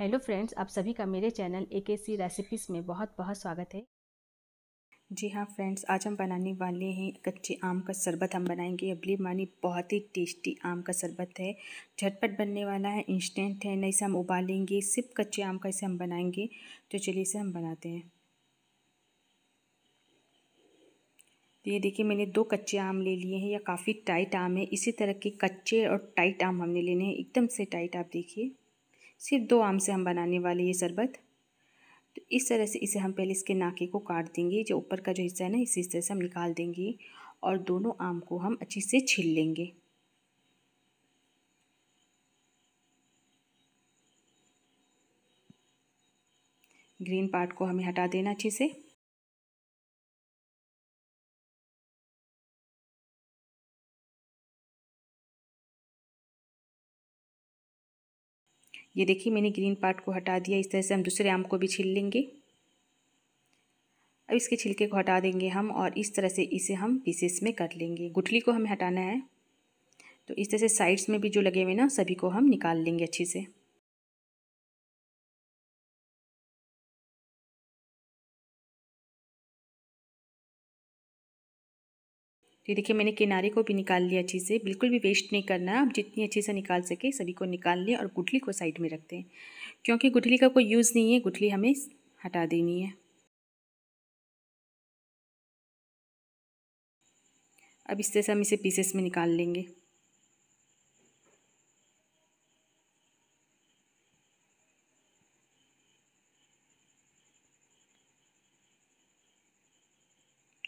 hello friends आप सभी का मेरे चैनल ए के सी रेसिपीज़ में बहुत बहुत स्वागत है जी हाँ फ्रेंड्स आज हम बनाने वाले हैं कच्चे आम का शरबत हम बनाएंगे अबली मानी बहुत ही टेस्टी आम का शरबत है झटपट बनने वाला है इंस्टेंट है नहीं से हम उबालेंगे सिर्फ कच्चे आम का इसे हम बनाएंगे तो चलिए इसे हम बनाते हैं तो ये देखिए मैंने दो कच्चे आम ले लिए हैं या काफ़ी टाइट आम है इसी तरह के कच्चे और टाइट आम हमने लेने हैं एकदम से टाइट आप देखिए सिर्फ दो आम से हम बनाने वाले ये शरबत तो इस तरह से इसे हम पहले इसके नाके को काट देंगे जो ऊपर का जो हिस्सा है ना इसी इस तरह से हम निकाल देंगे और दोनों आम को हम अच्छे से छील लेंगे ग्रीन पार्ट को हमें हटा देना अच्छे से ये देखिए मैंने ग्रीन पार्ट को हटा दिया इस तरह से हम दूसरे आम को भी छील लेंगे अब इसके छिलके को हटा देंगे हम और इस तरह से इसे हम पीसेस में कर लेंगे गुठली को हमें हटाना है तो इस तरह से साइड्स में भी जो लगे हुए ना सभी को हम निकाल लेंगे अच्छे से ये देखिए मैंने किनारे को भी निकाल लिया अच्छे से बिल्कुल भी वेस्ट नहीं करना है आप जितनी अच्छे से निकाल सके सभी को निकाल लें और गुठली को साइड में रखते हैं क्योंकि गुठली का कोई यूज़ नहीं है गुठली हमें हटा देनी है अब इस तरह से हम इसे पीसेस में निकाल लेंगे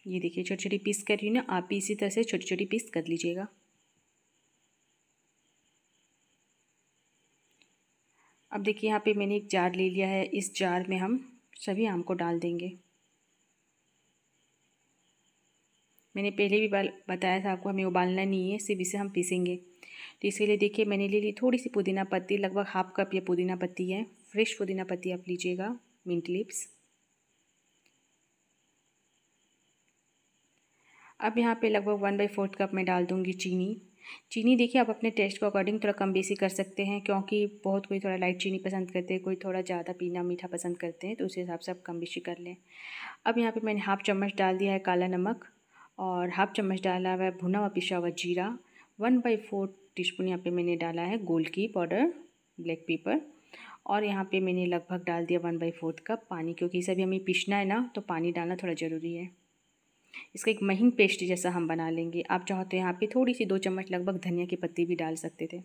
ये देखिए छोटी छोटी पीस कर रही हूँ ना आप भी इसी तरह से छोटी छोटी पीस कर लीजिएगा अब देखिए यहाँ पे मैंने एक जार ले लिया है इस जार में हम सभी आम को डाल देंगे मैंने पहले भी बताया था आपको हमें उबालना नहीं है सिर्फ इसे हम पीसेंगे तो इसके लिए देखिए मैंने ले ली थोड़ी सी पुदीना पत्ती लगभग हाफ कप ये पुदीना पत्ती है फ्रेश पुदीना पत्ती आप लीजिएगा मिंट लिप्स अब यहाँ पे लगभग वन बाई फोर्थ कप मैं डाल दूँगी चीनी चीनी देखिए आप अपने टेस्ट के अकॉर्डिंग थोड़ा कम बेसी कर सकते हैं क्योंकि बहुत कोई थोड़ा लाइट चीनी पसंद करते हैं कोई थोड़ा ज़्यादा पीना मीठा पसंद करते हैं तो उस हिसाब से आप कम बेसी कर लें अब यहाँ पे मैंने हाफ़ चम्मच डाल दिया है काला नमक और हाफ़ चम्मच डाला हुआ है भुना हुआ पिसा हुआ जीरा one by four teaspoon यहाँ पर मैंने डाला है गोल की पाउडर ब्लैक पेपर और यहाँ पे मैंने लगभग डाल दिया वन बाई फोर्थ कप पानी क्योंकि इसे अभी हमें पिसना है ना तो पानी डालना थोड़ा ज़रूरी है इसका एक महीन पेस्ट जैसा हम बना लेंगे आप चाहो तो यहाँ पे थोड़ी सी दो चम्मच लगभग धनिया की पत्ती भी डाल सकते थे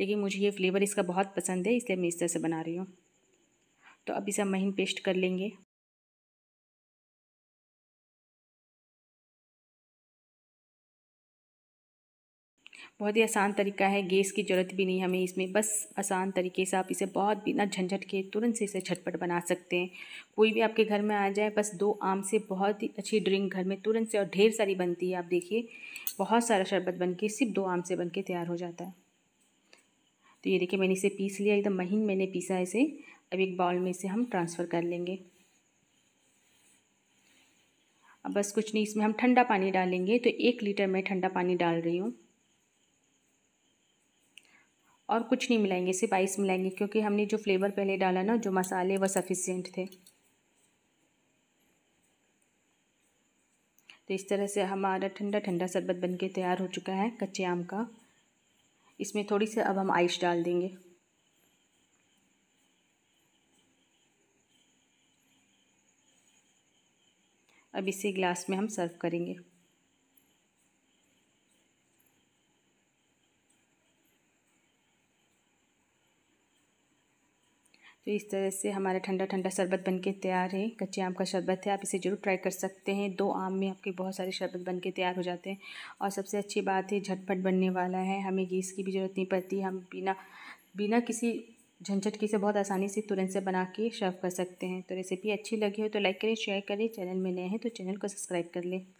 लेकिन मुझे ये फ्लेवर इसका बहुत पसंद है इसलिए मैं इस तरह से बना रही हूँ तो अब इसे महीन पेस्ट कर लेंगे बहुत ही आसान तरीका है गैस की ज़रूरत भी नहीं हमें इसमें बस आसान तरीके से आप इसे बहुत बिना झंझट के तुरंत से इसे झटपट बना सकते हैं कोई भी आपके घर में आ जाए बस दो आम से बहुत ही अच्छी ड्रिंक घर में तुरंत से और ढेर सारी बनती है आप देखिए बहुत सारा शरबत बन के सिर्फ दो आम से बन के तैयार हो जाता है तो ये देखिए मैंने इसे पीस लिया एकदम महीन मैंने पीसा इसे अब एक बाउल में इसे हम ट्रांसफ़र कर लेंगे अब बस कुछ नहीं इसमें हम ठंडा पानी डालेंगे तो एक लीटर मैं ठंडा पानी डाल रही हूँ और कुछ नहीं मिलाएंगे सिर्फ आइस मिलाएंगे क्योंकि हमने जो फ्लेवर पहले डाला ना जो मसाले वह सफिशियंट थे तो इस तरह से हमारा ठंडा ठंडा शरबत बनके तैयार हो चुका है कच्चे आम का इसमें थोड़ी सी अब हम आइस डाल देंगे अब इसे गिलास में हम सर्व करेंगे तो इस तरह से हमारा ठंडा ठंडा शरबत बनके तैयार है कच्चे आम का शरबत है आप इसे ज़रूर ट्राई कर सकते हैं दो आम में आपके बहुत सारे शरबत बन के तैयार हो जाते हैं और सबसे अच्छी बात है झटपट बनने वाला है हमें गीस की भी ज़रूरत नहीं पड़ती हम बिना बिना किसी झंझट की से बहुत आसानी से तुरंत से बना के सर्व कर सकते हैं तो रेसिपी अच्छी लगी हो तो लाइक करें शेयर करें चैनल में नए हैं तो चैनल को सब्सक्राइब कर लें